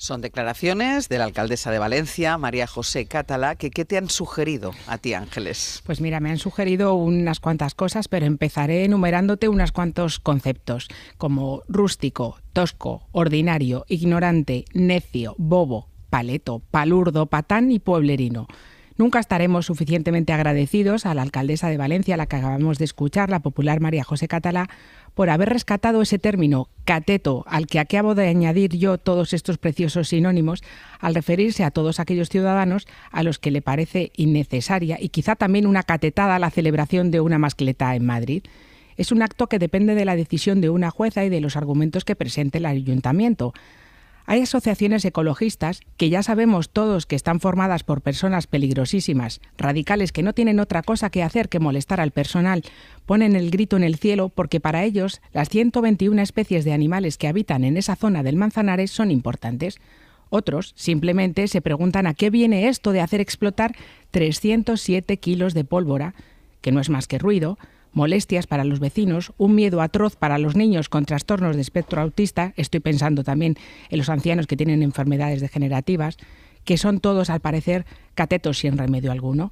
Son declaraciones de la alcaldesa de Valencia, María José Catala, que ¿qué te han sugerido a ti, Ángeles? Pues mira, me han sugerido unas cuantas cosas, pero empezaré enumerándote unos cuantos conceptos, como rústico, tosco, ordinario, ignorante, necio, bobo, paleto, palurdo, patán y pueblerino. Nunca estaremos suficientemente agradecidos a la alcaldesa de Valencia, la que acabamos de escuchar, la popular María José Catalá, por haber rescatado ese término cateto al que acabo de añadir yo todos estos preciosos sinónimos al referirse a todos aquellos ciudadanos a los que le parece innecesaria y quizá también una catetada la celebración de una mascleta en Madrid. Es un acto que depende de la decisión de una jueza y de los argumentos que presente el ayuntamiento. Hay asociaciones ecologistas que ya sabemos todos que están formadas por personas peligrosísimas, radicales que no tienen otra cosa que hacer que molestar al personal. Ponen el grito en el cielo porque para ellos las 121 especies de animales que habitan en esa zona del Manzanares son importantes. Otros simplemente se preguntan a qué viene esto de hacer explotar 307 kilos de pólvora, que no es más que ruido, molestias para los vecinos, un miedo atroz para los niños con trastornos de espectro autista, estoy pensando también en los ancianos que tienen enfermedades degenerativas, que son todos al parecer catetos sin remedio alguno.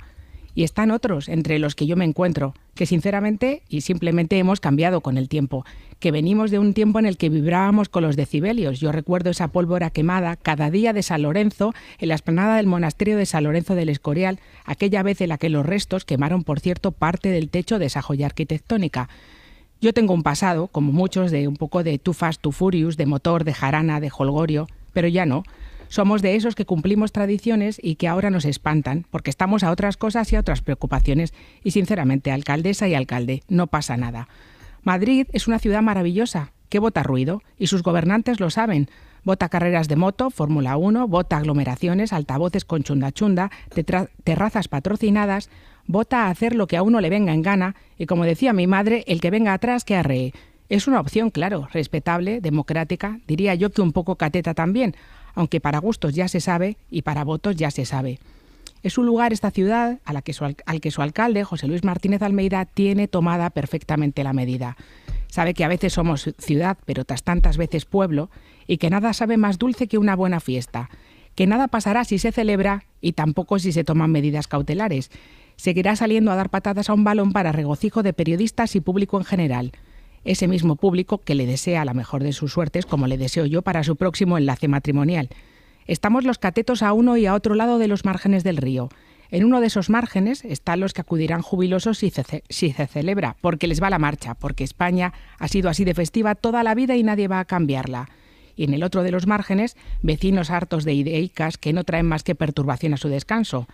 Y están otros, entre los que yo me encuentro, que sinceramente y simplemente hemos cambiado con el tiempo, que venimos de un tiempo en el que vibrábamos con los decibelios. Yo recuerdo esa pólvora quemada cada día de San Lorenzo en la esplanada del monasterio de San Lorenzo del Escorial, aquella vez en la que los restos quemaron, por cierto, parte del techo de esa joya arquitectónica. Yo tengo un pasado, como muchos, de un poco de too fast, too furious, de motor, de jarana, de holgorio, pero ya no somos de esos que cumplimos tradiciones y que ahora nos espantan, porque estamos a otras cosas y a otras preocupaciones. Y sinceramente, alcaldesa y alcalde, no pasa nada. Madrid es una ciudad maravillosa, que vota ruido, y sus gobernantes lo saben. Vota carreras de moto, Fórmula 1, vota aglomeraciones, altavoces con chunda chunda, terrazas patrocinadas, vota a hacer lo que a uno le venga en gana, y como decía mi madre, el que venga atrás que arree. Es una opción, claro, respetable, democrática, diría yo que un poco cateta también, aunque para gustos ya se sabe y para votos ya se sabe. Es un lugar, esta ciudad, a la que al que su alcalde, José Luis Martínez Almeida, tiene tomada perfectamente la medida. Sabe que a veces somos ciudad, pero tras tantas veces pueblo, y que nada sabe más dulce que una buena fiesta, que nada pasará si se celebra y tampoco si se toman medidas cautelares. Seguirá saliendo a dar patadas a un balón para regocijo de periodistas y público en general ese mismo público que le desea la mejor de sus suertes, como le deseo yo, para su próximo enlace matrimonial. Estamos los catetos a uno y a otro lado de los márgenes del río. En uno de esos márgenes están los que acudirán jubilosos si se, si se, celebra, porque les va la marcha, porque España ha sido así de festiva toda la vida y nadie va a cambiarla. Y en el otro de los márgenes, vecinos hartos de ideicas que no traen más que perturbación a su descanso.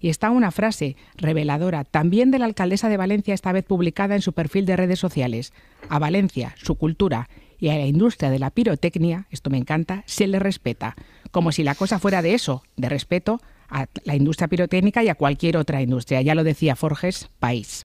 Y está una frase reveladora, también de la alcaldesa de Valencia, esta vez publicada en su perfil de redes sociales. A Valencia, su cultura y a la industria de la pirotecnia, esto me encanta, se le respeta. Como si la cosa fuera de eso, de respeto a la industria pirotécnica y a cualquier otra industria. Ya lo decía Forges, país.